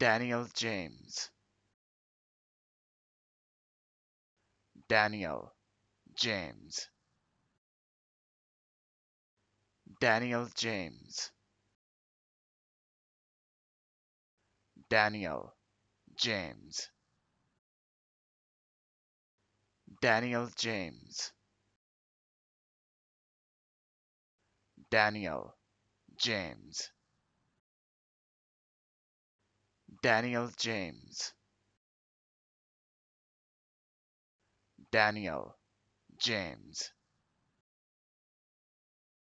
Daniel James Daniel James Daniel James Daniel James Daniel James Daniel James Daniel James. Daniel James.